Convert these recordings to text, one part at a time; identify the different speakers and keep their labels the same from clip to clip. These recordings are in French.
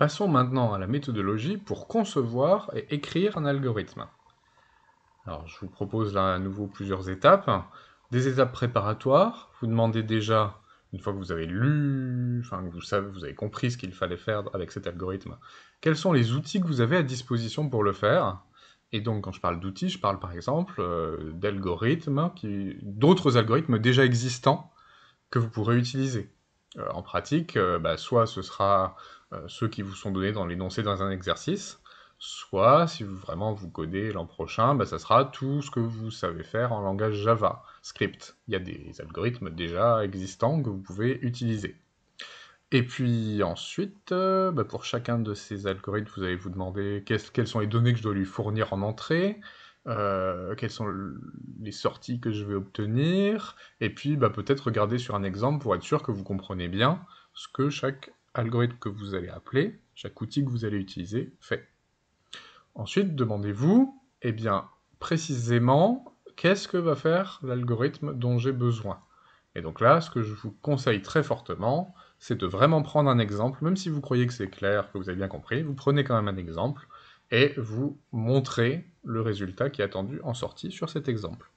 Speaker 1: Passons maintenant à la méthodologie pour concevoir et écrire un algorithme. Alors, je vous propose là à nouveau plusieurs étapes. Des étapes préparatoires, vous demandez déjà, une fois que vous avez lu, enfin que vous savez, vous avez compris ce qu'il fallait faire avec cet algorithme, quels sont les outils que vous avez à disposition pour le faire. Et donc quand je parle d'outils, je parle par exemple euh, d'algorithmes, d'autres algorithmes déjà existants que vous pourrez utiliser. Euh, en pratique, euh, bah, soit ce sera euh, ceux qui vous sont donnés dans l'énoncé dans un exercice, soit si vous, vraiment vous codez l'an prochain, bah, ça sera tout ce que vous savez faire en langage Java, script. Il y a des algorithmes déjà existants que vous pouvez utiliser. Et puis ensuite, bah, pour chacun de ces algorithmes, vous allez vous demander quelles sont les données que je dois lui fournir en entrée, euh, quelles sont les sorties que je vais obtenir, et puis bah, peut-être regarder sur un exemple pour être sûr que vous comprenez bien ce que chaque algorithme que vous allez appeler, chaque outil que vous allez utiliser fait. Ensuite, demandez-vous, eh bien, précisément, qu'est-ce que va faire l'algorithme dont j'ai besoin Et donc là, ce que je vous conseille très fortement, c'est de vraiment prendre un exemple, même si vous croyez que c'est clair, que vous avez bien compris, vous prenez quand même un exemple, et vous montrez le résultat qui est attendu en sortie sur cet exemple.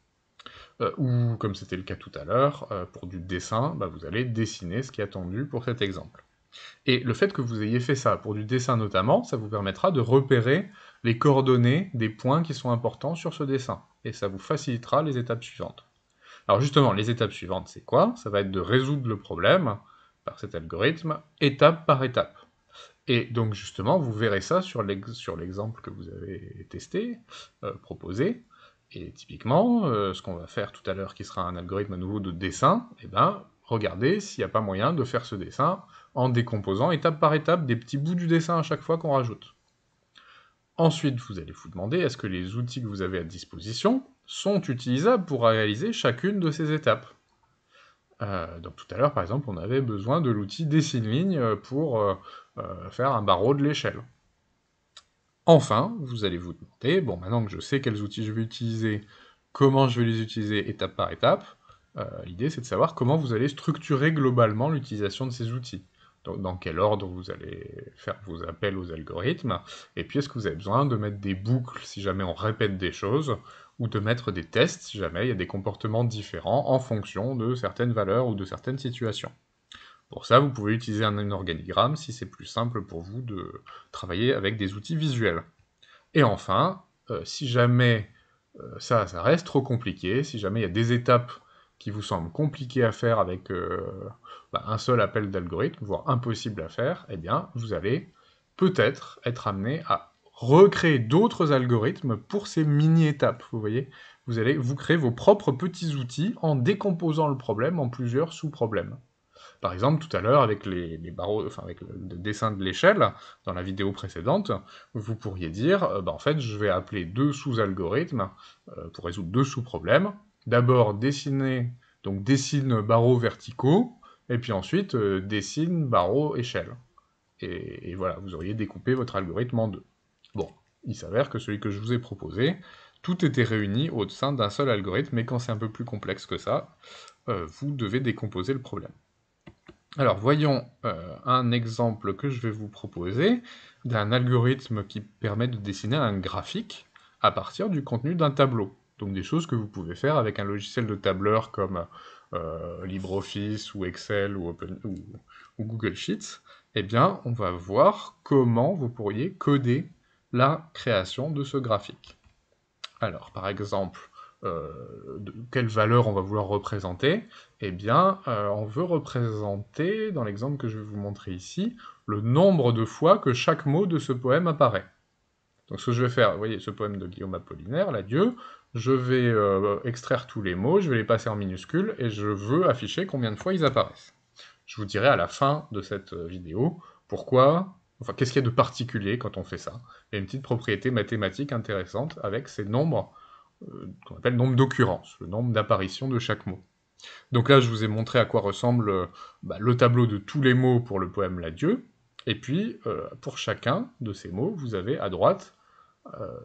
Speaker 1: Euh, ou comme c'était le cas tout à l'heure, euh, pour du dessin, bah, vous allez dessiner ce qui est attendu pour cet exemple. Et le fait que vous ayez fait ça, pour du dessin notamment, ça vous permettra de repérer les coordonnées des points qui sont importants sur ce dessin, et ça vous facilitera les étapes suivantes. Alors justement, les étapes suivantes, c'est quoi Ça va être de résoudre le problème par cet algorithme, étape par étape. Et donc justement, vous verrez ça sur l'exemple que vous avez testé, euh, proposé. Et typiquement, euh, ce qu'on va faire tout à l'heure, qui sera un algorithme à nouveau de dessin, eh ben, regardez s'il n'y a pas moyen de faire ce dessin en décomposant étape par étape des petits bouts du dessin à chaque fois qu'on rajoute. Ensuite, vous allez vous demander est-ce que les outils que vous avez à disposition sont utilisables pour réaliser chacune de ces étapes. Euh, donc tout à l'heure, par exemple, on avait besoin de l'outil dessine ligne euh, pour euh, faire un barreau de l'échelle. Enfin, vous allez vous demander, bon, maintenant que je sais quels outils je vais utiliser, comment je vais les utiliser étape par étape, l'idée c'est de savoir comment vous allez structurer globalement l'utilisation de ces outils dans quel ordre vous allez faire vos appels aux algorithmes, et puis est-ce que vous avez besoin de mettre des boucles si jamais on répète des choses, ou de mettre des tests si jamais il y a des comportements différents en fonction de certaines valeurs ou de certaines situations. Pour ça, vous pouvez utiliser un organigramme si c'est plus simple pour vous de travailler avec des outils visuels. Et enfin, euh, si jamais euh, ça, ça reste trop compliqué, si jamais il y a des étapes qui vous semble compliqué à faire avec euh, bah, un seul appel d'algorithme, voire impossible à faire, eh bien, vous allez peut-être être amené à recréer d'autres algorithmes pour ces mini-étapes, vous voyez Vous allez vous créer vos propres petits outils en décomposant le problème en plusieurs sous-problèmes. Par exemple, tout à l'heure, avec les, barreaux, avec le dessin de l'échelle, dans la vidéo précédente, vous pourriez dire, euh, bah, en fait, je vais appeler deux sous-algorithmes euh, pour résoudre deux sous-problèmes, d'abord dessiner, donc dessine barreaux verticaux, et puis ensuite euh, dessine barreaux échelle. Et, voilà, vous auriez découpé votre algorithme en deux. Bon, il s'avère que celui que je vous ai proposé, tout était réuni au sein d'un seul algorithme, mais quand c'est un peu plus complexe que ça, euh, vous devez décomposer le problème. Alors voyons euh, un exemple que je vais vous proposer d'un algorithme qui permet de dessiner un graphique à partir du contenu d'un tableau. Donc des choses que vous pouvez faire avec un logiciel de tableur comme euh, LibreOffice ou Excel ou, ou, Google Sheets, eh bien on va voir comment vous pourriez coder la création de ce graphique. Alors par exemple, euh, de quelle valeur on va vouloir représenter Eh bien euh, on veut représenter, dans l'exemple que je vais vous montrer ici, le nombre de fois que chaque mot de ce poème apparaît. Donc ce que je vais faire, vous voyez ce poème de Guillaume Apollinaire, l'adieu, je vais euh, extraire tous les mots, je vais les passer en minuscules et je veux afficher combien de fois ils apparaissent. Je vous dirai à la fin de cette euh, vidéo pourquoi, enfin qu'est-ce qu'il y a de particulier quand on fait ça. Il y a une petite propriété mathématique intéressante avec ces nombres euh, qu'on appelle nombre d'occurrences, le nombre d'apparitions de chaque mot. Donc là, je vous ai montré à quoi ressemble bah, le tableau de tous les mots pour le poème L'Adieu. Et puis, pour chacun de ces mots, vous avez à droite euh,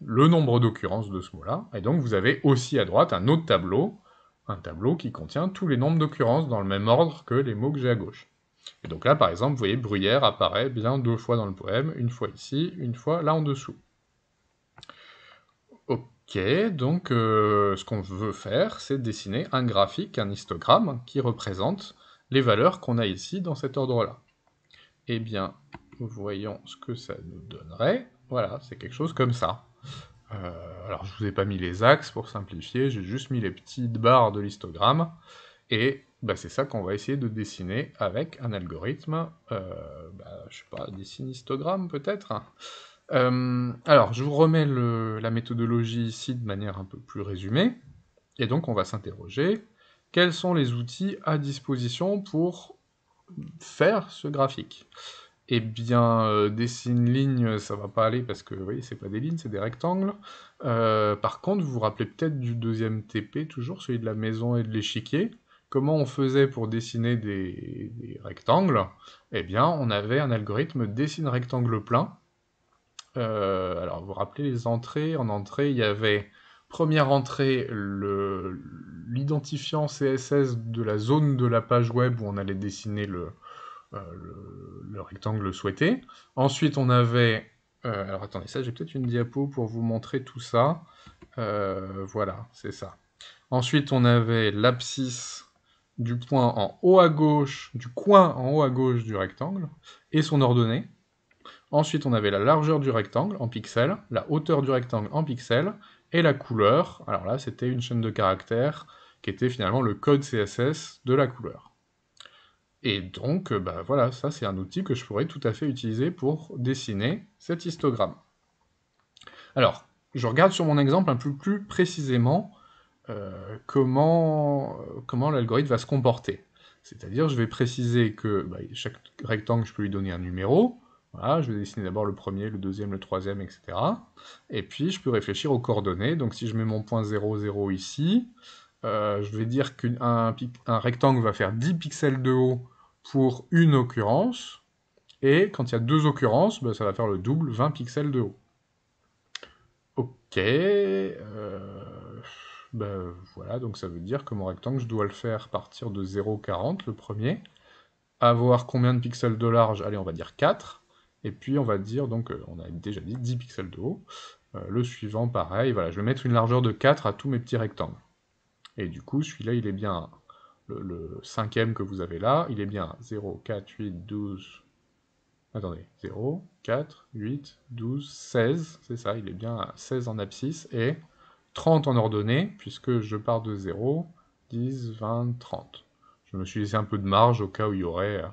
Speaker 1: le nombre d'occurrences de ce mot-là. Et donc vous avez aussi à droite un autre tableau, un tableau qui contient tous les nombres d'occurrences dans le même ordre que les mots que j'ai à gauche. Et donc là, par exemple, vous voyez, bruyère apparaît bien deux fois dans le poème, une fois ici, une fois là en dessous. Ok, donc euh, ce qu'on veut faire, c'est dessiner un graphique, un histogramme, qui représente les valeurs qu'on a ici dans cet ordre-là. Eh bien, voyons ce que ça nous donnerait. Voilà, c'est quelque chose comme ça. Euh, alors, je vous ai pas mis les axes pour simplifier, j'ai juste mis les petites barres de l'histogramme. Et bah, c'est ça qu'on va essayer de dessiner avec un algorithme. Euh, bah, je sais pas, dessine histogramme peut-être euh, Alors, je vous remets la méthodologie ici de manière un peu plus résumée. Et donc, on va s'interroger quels sont les outils à disposition pour faire ce graphique eh bien, euh, dessine ligne, euh, ça va pas aller parce que, vous voyez, c'est pas des lignes, c'est des rectangles. Euh, par contre, vous vous rappelez peut-être du deuxième TP, toujours, celui de la maison et de l'échiquier. Comment on faisait pour dessiner des, rectangles Eh bien, on avait un algorithme dessine rectangle plein. alors, vous vous rappelez les entrées En entrée, il y avait première entrée l'identifiant CSS de la zone de la page web où on allait dessiner le, euh, le, rectangle souhaité. Ensuite, on avait... Euh, alors attendez, ça j'ai peut-être une diapo pour vous montrer tout ça. Euh, voilà, c'est ça. Ensuite, on avait l'abscisse du point en haut à gauche, du coin en haut à gauche du rectangle, et son ordonnée. Ensuite, on avait la largeur du rectangle en pixels, la hauteur du rectangle en pixels, et la couleur. Alors là, c'était une chaîne de caractères qui était finalement le code CSS de la couleur. Et donc, euh, bah, voilà, ça c'est un outil que je pourrais tout à fait utiliser pour dessiner cet histogramme. Alors, je regarde sur mon exemple un peu plus précisément euh, euh, comment, l'algorithme va se comporter. C'est-à-dire, je vais préciser que bah, chaque rectangle, je peux lui donner un numéro. je vais dessiner d'abord le premier, le deuxième, le troisième, etc. Et puis, je peux réfléchir aux coordonnées. Donc, si je mets mon point 0, 0 ici, je vais dire qu'un rectangle va faire 10 pixels de haut pour une occurrence. Et quand il y a deux occurrences, ben, ça va faire le double 20 pixels de haut. Ok. Euh, ben voilà, donc ça veut dire que mon rectangle, je dois le faire partir de 0,40, le premier. Avoir combien de pixels de large Allez, on va dire 4. Et puis on va dire, donc euh, on a déjà dit 10 pixels de haut. Euh, le suivant, pareil, voilà, je vais mettre une largeur de 4 à tous mes petits rectangles. Et du coup, celui-là, il est bien le, cinquième que vous avez là, il est bien 0, 4, 8, 12... Attendez, 0, 4, 8, 12, 16, c'est ça, il est bien 16 en abscisse, et 30 en ordonnée, puisque je pars de 0, 10, 20, 30. Je me suis laissé un peu de marge au cas où il y aurait euh,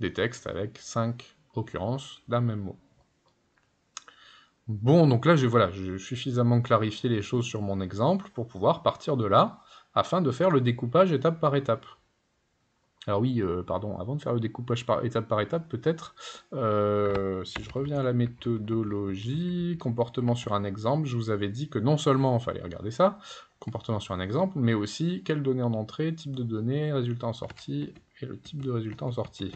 Speaker 1: des textes avec 5 occurrences d'un même mot. Bon, donc là, je, voilà, j'ai suffisamment clarifié les choses sur mon exemple pour pouvoir partir de là afin de faire le découpage étape par étape. Alors oui, euh, pardon, avant de faire le découpage par étape par étape, peut-être, euh, si je reviens à la méthodologie, comportement sur un exemple, je vous avais dit que non seulement il fallait regarder ça, comportement sur un exemple, mais aussi quelles données en entrée, type de données, résultat en sortie, et le type de résultat en sortie.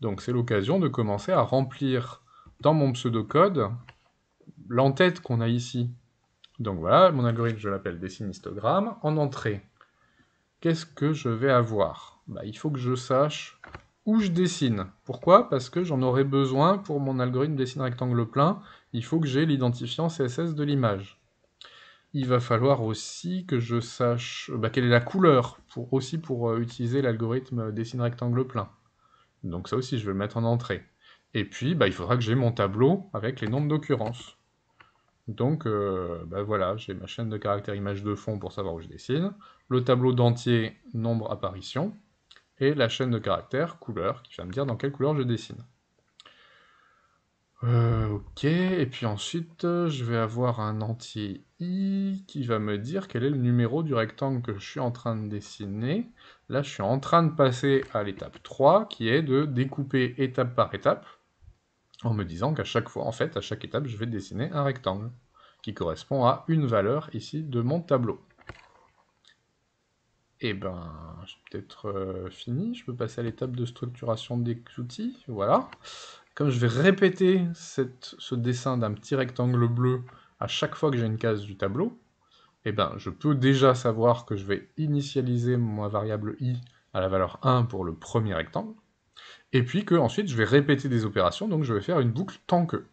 Speaker 1: Donc c'est l'occasion de commencer à remplir dans mon pseudocode l'entête qu'on a ici. Donc voilà, mon algorithme, je l'appelle histogramme. En entrée, qu'est-ce que je vais avoir bah, Il faut que je sache où je dessine. Pourquoi Parce que j'en aurai besoin pour mon algorithme dessine rectangle plein. Il faut que j'ai l'identifiant CSS de l'image. Il va falloir aussi que je sache bah, quelle est la couleur, pour, aussi pour euh, utiliser l'algorithme dessine rectangle plein. Donc ça aussi, je vais le mettre en entrée. Et puis, bah, il faudra que j'ai mon tableau avec les nombres d'occurrences. Donc euh, bah voilà, j'ai ma chaîne de caractère image de fond pour savoir où je dessine, le tableau d'entier nombre apparition, et la chaîne de caractère couleur qui va me dire dans quelle couleur je dessine. Euh, ok, et puis ensuite je vais avoir un entier i qui va me dire quel est le numéro du rectangle que je suis en train de dessiner. Là je suis en train de passer à l'étape 3 qui est de découper étape par étape en me disant qu'à chaque fois, en fait, à chaque étape, je vais dessiner un rectangle qui correspond à une valeur ici de mon tableau. Et eh ben, j'ai peut-être euh, fini. Je peux passer à l'étape de structuration des outils. Voilà. Comme je vais répéter ce dessin d'un petit rectangle bleu à chaque fois que j'ai une case du tableau, eh ben, je peux déjà savoir que je vais initialiser ma variable i à la valeur 1 pour le premier rectangle et puis que ensuite je vais répéter des opérations, donc je vais faire une boucle tant que.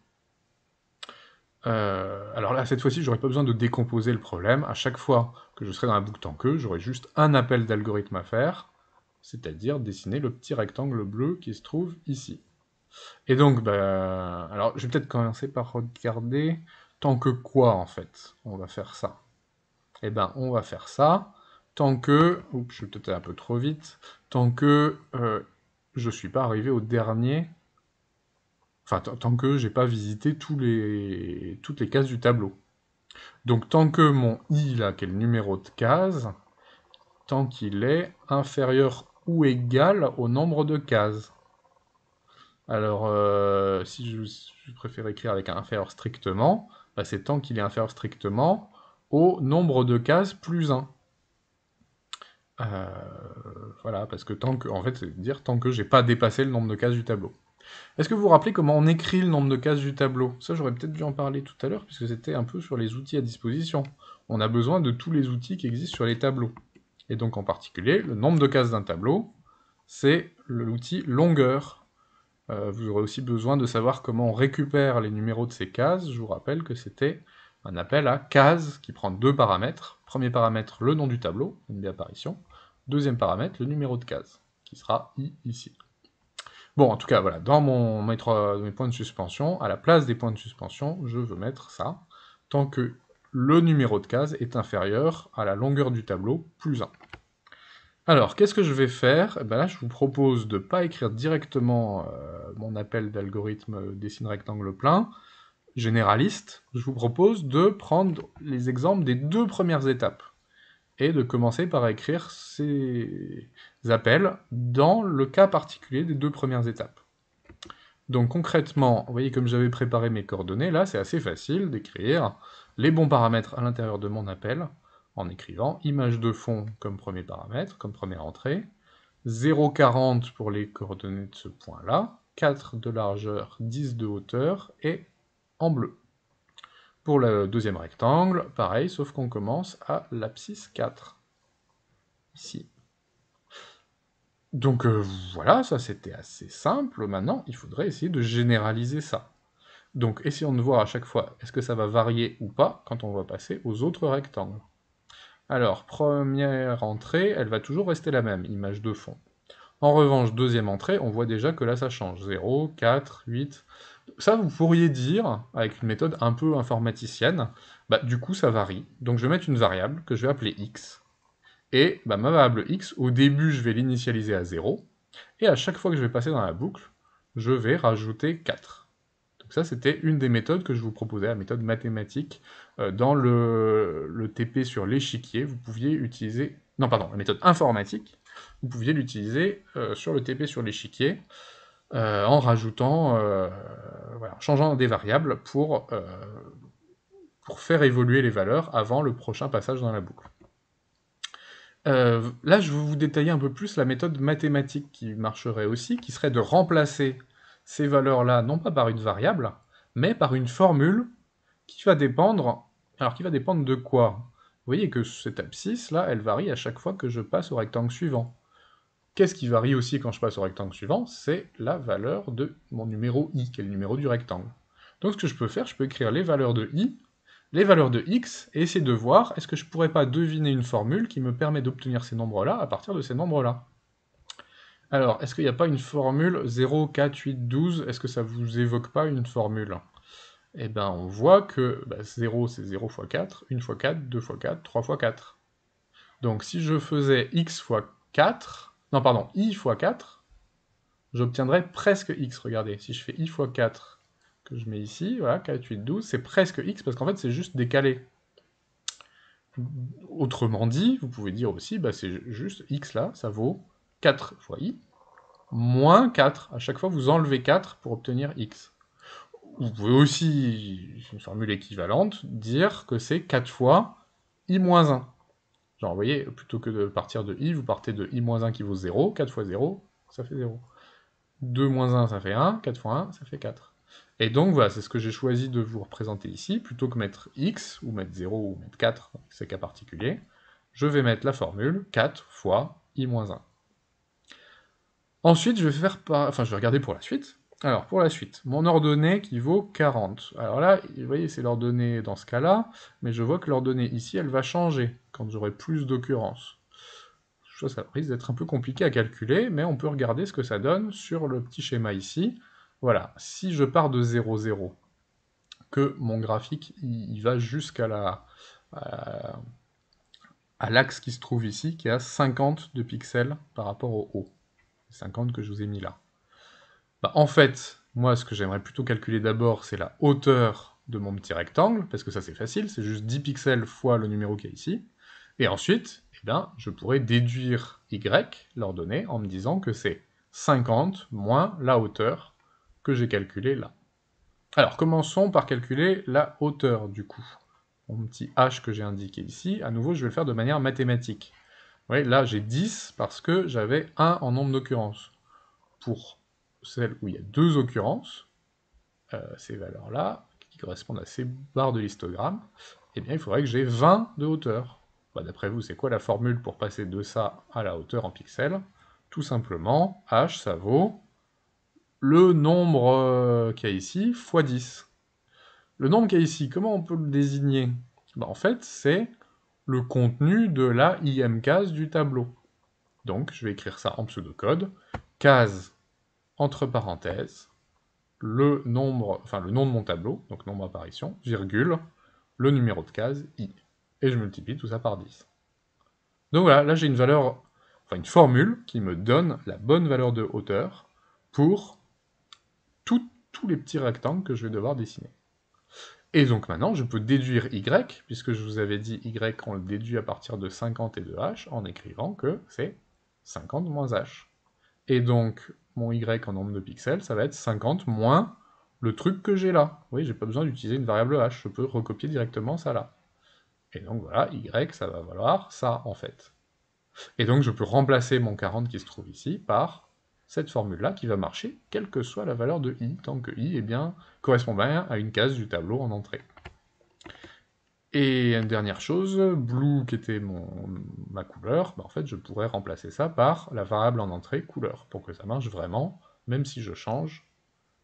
Speaker 1: Euh, alors là, cette fois-ci, j'aurais pas besoin de décomposer le problème. À chaque fois que je serai dans la boucle tant que, j'aurai juste un appel d'algorithme à faire, c'est-à-dire dessiner le petit rectangle bleu qui se trouve ici. Et donc, bah, alors je vais peut-être commencer par regarder tant que quoi en fait. On va faire ça. Eh ben, on va faire ça tant que, oups, je vais peut-être un peu trop vite, tant que euh, je ne suis pas arrivé au dernier. Enfin, tant que j'ai pas visité toutes les cases du tableau. Donc tant que mon i là, quel est le numéro de case, tant qu'il est inférieur ou égal au nombre de cases. Alors, euh, si, je, préfère écrire avec un inférieur strictement, bah, c'est tant qu'il est inférieur strictement au nombre de cases plus 1. Euh, voilà, parce que tant que, en fait, c'est dire tant que j'ai pas dépassé le nombre de cases du tableau. Est-ce que vous vous rappelez comment on écrit le nombre de cases du tableau Ça, j'aurais peut-être dû en parler tout à l'heure, puisque c'était un peu sur les outils à disposition. On a besoin de tous les outils qui existent sur les tableaux. Et donc, en particulier, le nombre de cases d'un tableau, c'est l'outil longueur. Euh, vous aurez aussi besoin de savoir comment on récupère les numéros de ces cases. Je vous rappelle que c'était un appel à cases qui prend deux paramètres. Premier paramètre, le nom du tableau, une Deuxième paramètre, le numéro de case, qui sera i ici. Bon, en tout cas, voilà, dans mon, mes, points de suspension, à la place des points de suspension, je veux mettre ça, tant que le numéro de case est inférieur à la longueur du tableau, plus 1. Alors, qu'est-ce que je vais faire eh ben Là, je vous propose de ne pas écrire directement euh, mon appel d'algorithme dessine rectangle plein, généraliste. Je vous propose de prendre les exemples des deux premières étapes et de commencer par écrire ces appels dans le cas particulier des deux premières étapes. Donc concrètement, vous voyez comme j'avais préparé mes coordonnées, là c'est assez facile d'écrire les bons paramètres à l'intérieur de mon appel en écrivant image de fond comme premier paramètre, comme première entrée, 0,40 pour les coordonnées de ce point-là, 4 de largeur, 10 de hauteur et en bleu. Pour le deuxième rectangle, pareil, sauf qu'on commence à l'abscisse 4. Ici. Donc euh, voilà, ça c'était assez simple. Maintenant, il faudrait essayer de généraliser ça. Donc essayons de voir à chaque fois, est-ce que ça va varier ou pas quand on va passer aux autres rectangles. Alors, première entrée, elle va toujours rester la même, image de fond. En revanche, deuxième entrée, on voit déjà que là ça change. 0, 4, 8, ça, vous pourriez dire, avec une méthode un peu informaticienne, bah, du coup ça varie. Donc je vais mettre une variable que je vais appeler x. Et bah, ma variable x, au début je vais l'initialiser à 0. Et à chaque fois que je vais passer dans la boucle, je vais rajouter 4. Donc ça c'était une des méthodes que je vous proposais, la méthode mathématique. Euh, dans le, TP sur l'échiquier, vous pouviez utiliser... Non pardon, la méthode informatique, vous pouviez l'utiliser euh, sur le TP sur l'échiquier. Euh, en rajoutant, euh, en changeant des variables pour, euh, pour faire évoluer les valeurs avant le prochain passage dans la boucle. là, je vais vous détailler un peu plus la méthode mathématique qui marcherait aussi, qui serait de remplacer ces valeurs-là, non pas par une variable, mais par une formule qui va dépendre, alors qui va dépendre de quoi Vous voyez que cette abscisse, là, elle varie à chaque fois que je passe au rectangle suivant. Qu'est-ce qui varie aussi quand je passe au rectangle suivant C'est la valeur de mon numéro i, qui est le numéro du rectangle. Donc ce que je peux faire, je peux écrire les valeurs de i, les valeurs de x, et essayer de voir, est-ce que je pourrais pas deviner une formule qui me permet d'obtenir ces nombres-là à partir de ces nombres-là Alors, est-ce qu'il n'y a pas une formule 0, 4, 8, 12 Est-ce que ça vous évoque pas une formule Eh bien, on voit que 0, bah, c'est 0 x 4, 1 fois 4, 2 x 4, 3 x 4. Donc si je faisais x fois 4, non, pardon, i fois 4, j'obtiendrai presque x. Regardez, si je fais i fois 4 que je mets ici, voilà, 4, 8, 12, c'est presque x parce qu'en fait, c'est juste décalé. Autrement dit, vous pouvez dire aussi, bah, c'est juste x là, ça vaut 4 fois i, moins 4. À chaque fois, vous enlevez 4 pour obtenir x. Vous pouvez aussi, c'est une formule équivalente, dire que c'est 4 fois i moins 1. Alors vous voyez, plutôt que de partir de i, vous partez de i-1 qui vaut 0, 4 fois 0, ça fait 0. 2 moins 1, ça fait 1, 4 fois 1, ça fait 4. Et donc voilà, c'est ce que j'ai choisi de vous représenter ici, plutôt que mettre x, ou mettre 0, ou mettre 4, c'est cas particulier, je vais mettre la formule 4 fois i-1. Ensuite, je vais, faire enfin, je vais regarder pour la suite, alors, pour la suite, mon ordonnée qui vaut 40. Alors là, vous voyez, c'est l'ordonnée dans ce cas-là, mais je vois que l'ordonnée ici, elle va changer quand j'aurai plus d'occurrences. Ça, ça risque d'être un peu compliqué à calculer, mais on peut regarder ce que ça donne sur le petit schéma ici. Voilà, si je pars de 0,0, que mon graphique, il, va jusqu'à la... Euh, l'axe qui se trouve ici, qui a 50 de pixels par rapport au haut. 50 que je vous ai mis là. Bah, en fait, moi, ce que j'aimerais plutôt calculer d'abord, c'est la hauteur de mon petit rectangle, parce que ça c'est facile, c'est juste 10 pixels fois le numéro y a ici. Et ensuite, eh bien, je pourrais déduire y, l'ordonnée, en me disant que c'est 50 moins la hauteur que j'ai calculée là. Alors, commençons par calculer la hauteur du coup. Mon petit h que j'ai indiqué ici, à nouveau, je vais le faire de manière mathématique. Vous voyez, là, j'ai 10 parce que j'avais 1 en nombre d'occurrences. Pour celle où il y a deux occurrences, euh, ces valeurs-là, qui correspondent à ces barres de l'histogramme, eh bien, il faudrait que j'ai 20 de hauteur. Bah, d'après vous, c'est quoi la formule pour passer de ça à la hauteur en pixels Tout simplement, h, ça vaut le nombre euh, qu'il y a ici fois 10. Le nombre qu'il y a ici, comment on peut le désigner bah, En fait, c'est le contenu de la IM case du tableau. Donc, je vais écrire ça en pseudocode. Case entre parenthèses, le nombre, enfin le nom de mon tableau, donc nombre apparition, virgule, le numéro de case, i. Et je multiplie tout ça par 10. Donc voilà, là j'ai une valeur, enfin une formule qui me donne la bonne valeur de hauteur pour tous les petits rectangles que je vais devoir dessiner. Et donc maintenant, je peux déduire y, puisque je vous avais dit y, on le déduit à partir de 50 et de h, en écrivant que c'est 50 moins h. Et donc, mon y en nombre de pixels, ça va être 50 moins le truc que j'ai là. Vous voyez, j'ai pas besoin d'utiliser une variable h, je peux recopier directement ça là. Et donc voilà, y, ça va valoir ça en fait. Et donc je peux remplacer mon 40 qui se trouve ici par cette formule-là qui va marcher quelle que soit la valeur de i, tant que i eh bien, correspond bien à une case du tableau en entrée. Et une dernière chose, blue qui était mon, ma couleur, bah, en fait je pourrais remplacer ça par la variable en entrée couleur pour que ça marche vraiment, même si je change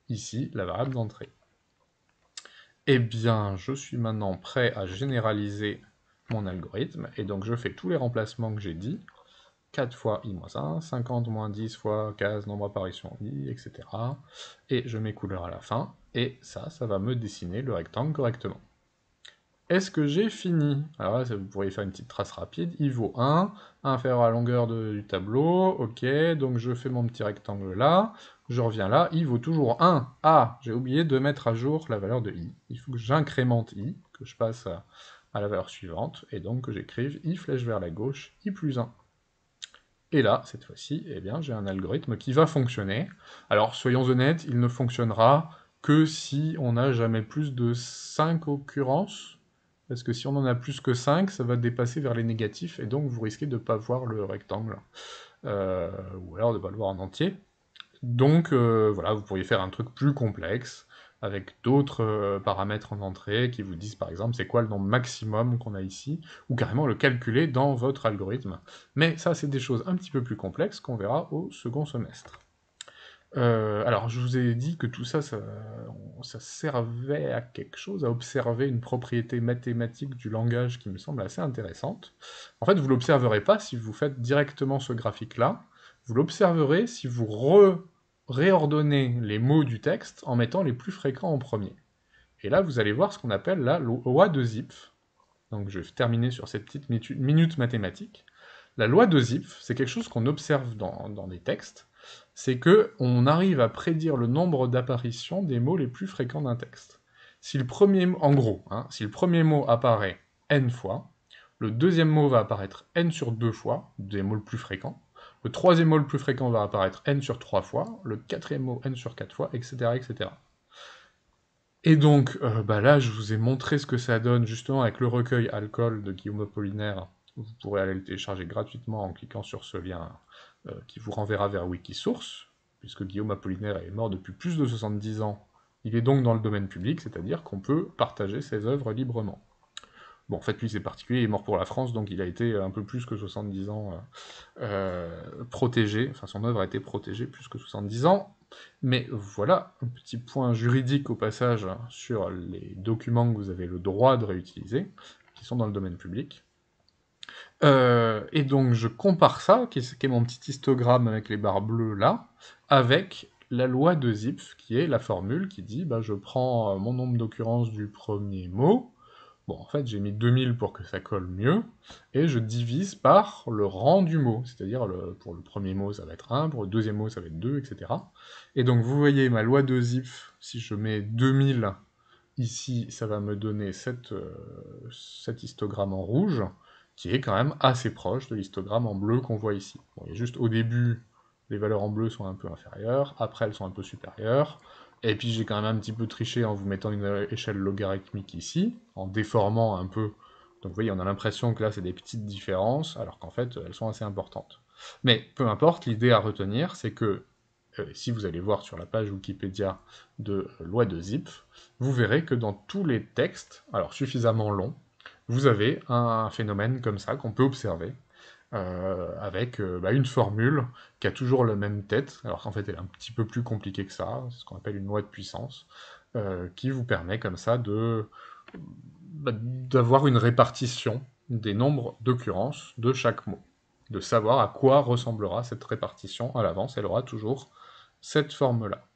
Speaker 1: ici la variable d'entrée. Eh bien, je suis maintenant prêt à généraliser mon algorithme et donc je fais tous les remplacements que j'ai dit 4 fois i-1, 50 moins 10 fois 15, nombre apparition i, etc. Et je mets couleur à la fin, et ça, ça va me dessiner le rectangle correctement. Est-ce que j'ai fini Alors là, vous pourriez faire une petite trace rapide. Il vaut 1, inférieur à la longueur du tableau. Ok, donc je fais mon petit rectangle là. Je reviens là, i vaut toujours 1. Ah, j'ai oublié de mettre à jour la valeur de i. Il faut que j'incrémente i, que je passe à, la valeur suivante, et donc que j'écrive i flèche vers la gauche, i plus 1. Et là, cette fois-ci, eh bien, j'ai un algorithme qui va fonctionner. Alors, soyons honnêtes, il ne fonctionnera que si on n'a jamais plus de 5 occurrences parce que si on en a plus que 5, ça va dépasser vers les négatifs, et donc vous risquez de ne pas voir le rectangle. Euh, ou alors de ne pas le voir en entier. Donc euh, voilà, vous pourriez faire un truc plus complexe, avec d'autres euh, paramètres en entrée qui vous disent par exemple c'est quoi le nombre maximum qu'on a ici, ou carrément le calculer dans votre algorithme. Mais ça c'est des choses un petit peu plus complexes qu'on verra au second semestre. Euh, alors je vous ai dit que tout ça, ça servait à quelque chose, à observer une propriété mathématique du langage qui me semble assez intéressante. En fait, vous l'observerez pas si vous faites directement ce graphique-là, vous l'observerez si vous réordonnez les mots du texte en mettant les plus fréquents en premier. Et là, vous allez voir ce qu'on appelle la loi de Zipf. Donc je vais terminer sur cette petite minute mathématique. La loi de Zipf, c'est quelque chose qu'on observe dans des textes c'est que on arrive à prédire le nombre d'apparitions des mots les plus fréquents d'un texte. Si le premier, en gros, hein, si le premier mot apparaît n fois, le deuxième mot va apparaître n sur deux fois, des mots le plus fréquents. Le troisième mot le plus fréquent va apparaître n sur trois fois, le quatrième mot n sur quatre fois, etc. etc. Et donc, euh, bah là, je vous ai montré ce que ça donne justement avec le recueil Alcool de Guillaume Apollinaire. Vous pourrez aller le télécharger gratuitement en cliquant sur ce lien euh, qui vous renverra vers Wikisource, puisque Guillaume Apollinaire est mort depuis plus de 70 ans. Il est donc dans le domaine public, c'est-à-dire qu'on peut partager ses œuvres librement. Bon, en fait, lui, c'est particulier, il est mort pour la France, donc il a été un peu plus que 70 ans euh, euh, protégé, enfin, son œuvre a été protégée plus que 70 ans. Mais voilà, un petit point juridique au passage sur les documents que vous avez le droit de réutiliser, qui sont dans le domaine public. Euh, et donc je compare ça, qui est, mon petit histogramme avec les barres bleues là, avec la loi de Zipf, qui est la formule qui dit bah, je prends euh, mon nombre d'occurrences du premier mot, bon en fait j'ai mis 2000 pour que ça colle mieux, et je divise par le rang du mot, c'est-à-dire pour le premier mot ça va être 1, pour le deuxième mot ça va être 2, etc. Et donc vous voyez ma loi de Zipf, si je mets 2000 ici, ça va me donner euh, cet histogramme en rouge, qui est quand même assez proche de l'histogramme en bleu qu'on voit ici. Bon, il y a juste au début, les valeurs en bleu sont un peu inférieures, après elles sont un peu supérieures, et puis j'ai quand même un petit peu triché en vous mettant une échelle logarithmique ici, en déformant un peu. Donc vous voyez, on a l'impression que là c'est des petites différences, alors qu'en fait elles sont assez importantes. Mais peu importe, l'idée à retenir, c'est que euh, si vous allez voir sur la page Wikipédia de euh, loi de Zipf, vous verrez que dans tous les textes, alors suffisamment longs, vous avez un phénomène comme ça qu'on peut observer. Euh, avec euh, bah, une formule qui a toujours la même tête, alors qu'en fait elle est un petit peu plus compliquée que ça, c'est ce qu'on appelle une loi de puissance, euh, qui vous permet comme ça de bah, d'avoir une répartition des nombres d'occurrences de chaque mot, de savoir à quoi ressemblera cette répartition à l'avance, elle aura toujours cette forme-là.